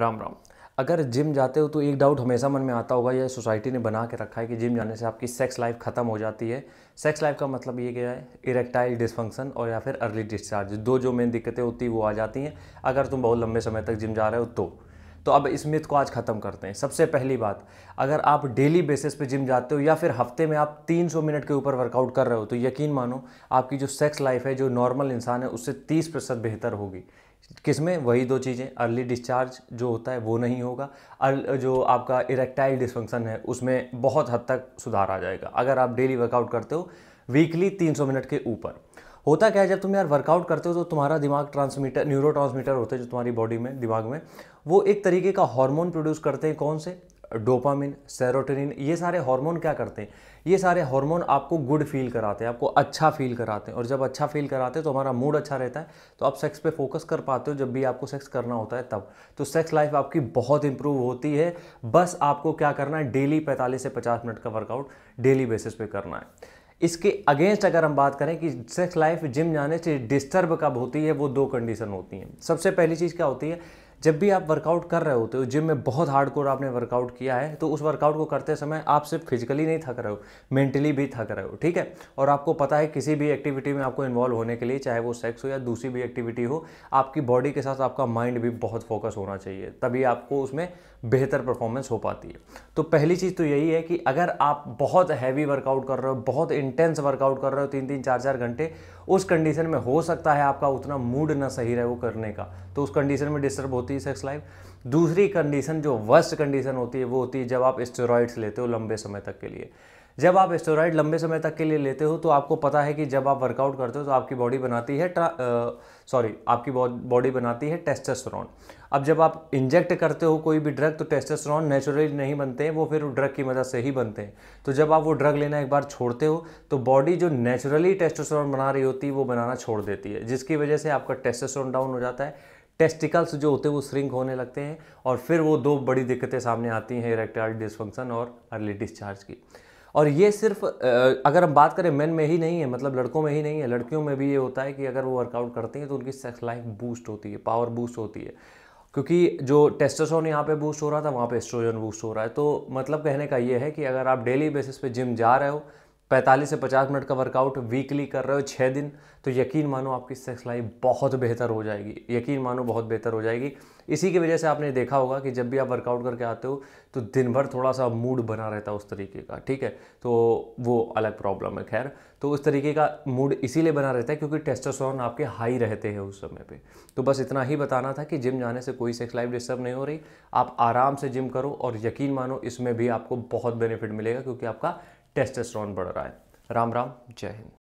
राम राम अगर जिम जाते हो तो एक डाउट हमेशा मन में आता होगा यह सोसाइटी ने बना के रखा है कि जिम जाने से आपकी सेक्स लाइफ ख़त्म हो जाती है सेक्स लाइफ का मतलब ये क्या है इरेक्टाइल डिसफंक्शन और या फिर अर्ली डिस्चार्ज दो जो मेन दिक्कतें होती वो आ जाती हैं अगर तुम बहुत लंबे समय तक जिम जा रहे हो तो तो अब इस मिथ को आज ख़त्म करते हैं सबसे पहली बात अगर आप डेली बेसिस पे जिम जाते हो या फिर हफ्ते में आप 300 मिनट के ऊपर वर्कआउट कर रहे हो तो यकीन मानो आपकी जो सेक्स लाइफ है जो नॉर्मल इंसान है उससे 30 प्रतिशत बेहतर होगी किस में वही दो चीज़ें अर्ली डिस्चार्ज जो होता है वो नहीं होगा अर् जो आपका इरेक्टाइल डिस्फंक्शन है उसमें बहुत हद तक सुधार आ जाएगा अगर आप डेली वर्कआउट करते हो वीकली 300 मिनट के ऊपर होता क्या है जब तुम यार वर्कआउट करते हो तो तुम्हारा दिमाग ट्रांसमीटर न्यूरो होते हैं जो तुम्हारी बॉडी में दिमाग में वो एक तरीके का हार्मोन प्रोड्यूस करते हैं कौन से डोपामिन सेरोटोनिन ये सारे हार्मोन क्या करते हैं ये सारे हार्मोन आपको गुड फील कराते हैं आपको अच्छा फील कराते हैं और जब अच्छा फील कराते हैं तो हमारा मूड अच्छा रहता है तो आप सेक्स पे फोकस कर पाते हो जब भी आपको सेक्स करना होता है तब तो सेक्स लाइफ आपकी बहुत इंप्रूव होती है बस आपको क्या करना है डेली पैंतालीस से पचास मिनट का वर्कआउट डेली बेसिस पे करना है इसके अगेंस्ट अगर हम बात करें कि सेक्स लाइफ जिम जाने से डिस्टर्ब कब होती है वो दो कंडीशन होती हैं सबसे पहली चीज़ क्या होती है जब भी आप वर्कआउट कर रहे होते हो जिम में बहुत हार्ड कोर आपने वर्कआउट किया है तो उस वर्कआउट को करते समय आप सिर्फ फिजिकली नहीं थक रहे हो मेंटली भी थक रहे हो ठीक है और आपको पता है किसी भी एक्टिविटी में आपको इन्वॉल्व होने के लिए चाहे वो सेक्स हो या दूसरी भी एक्टिविटी हो आपकी बॉडी के साथ आपका माइंड भी बहुत फोकस होना चाहिए तभी आपको उसमें बेहतर परफॉर्मेंस हो पाती है तो पहली चीज़ तो यही है कि अगर आप बहुत हैवी वर्कआउट कर रहे हो बहुत इंटेंस वर्कआउट कर रहे हो तीन तीन चार चार घंटे उस कंडीशन में हो सकता है आपका उतना मूड ना सही रहे वो करने का तो उस कंडीशन में डिस्टर्ब होती होती है सेक्स लाइफ दूसरी कंडीशन जो वर्स्ट कंडीशन होती है वो होती है जब आप स्टेरॉइड्स लेते हो लंबे समय तक के लिए जब आप स्टेरॉइड लंबे समय तक के लिए लेते हो तो आपको पता है कि जब आप वर्कआउट करते हो तो आपकी बॉडी बनाती है सॉरी आपकी बॉडी बनाती है टेस्टोस्टेरोन अब जब आप इंजेक्ट करते हो कोई भी ड्रग तो टेस्टोस्टेरोन नेचुरली नहीं बनते हैं वो फिर ड्रग की मदद से ही बनते हैं तो जब आप वो ड्रग लेना एक बार छोड़ते हो तो बॉडी जो नेचुरली टेस्टोस्टेरोन बना रही होती है वो बनाना छोड़ देती है जिसकी वजह से आपका टेस्टोस्टेरोन डाउन हो जाता है टेस्टिकल्स जो होते हैं वो श्रिंक होने लगते हैं और फिर वो दो बड़ी दिक्कतें सामने आती हैं इरेक्टाइल डिसफंक्शन और अर्ली डिस्चार्ज की और ये सिर्फ अगर हम बात करें मेन में ही नहीं है मतलब लड़कों में ही नहीं है लड़कियों में भी ये होता है कि अगर वो वर्कआउट करती हैं तो उनकी सेक्स लाइफ बूस्ट होती है पावर बूस्ट होती है क्योंकि जो टेस्टोस्टेरोन यहाँ पे बूस्ट हो रहा था वहाँ पे एस्ट्रोजन बूस्ट हो रहा है तो मतलब कहने का ये है कि अगर आप डेली बेसिस पे जिम जा रहे हो 45 से 50 मिनट का वर्कआउट वीकली कर रहे हो छः दिन तो यकीन मानो आपकी सेक्स लाइफ बहुत बेहतर हो जाएगी यकीन मानो बहुत बेहतर हो जाएगी इसी की वजह से आपने देखा होगा कि जब भी आप वर्कआउट करके आते हो तो दिन भर थोड़ा सा मूड बना रहता है उस तरीके का ठीक है तो वो अलग प्रॉब्लम है खैर तो उस तरीके का मूड इसीलिए बना रहता है क्योंकि टेस्टोसोन आपके हाई रहते हैं उस समय पर तो बस इतना ही बताना था कि जिम जाने से कोई सेक्स लाइफ डिस्टर्ब नहीं हो रही आप आराम से जिम करो और यकीन मानो इसमें भी आपको बहुत बेनिफिट मिलेगा क्योंकि आपका टेस्टेस्ट्रॉन बढ़ रहा है राम राम जय हिंद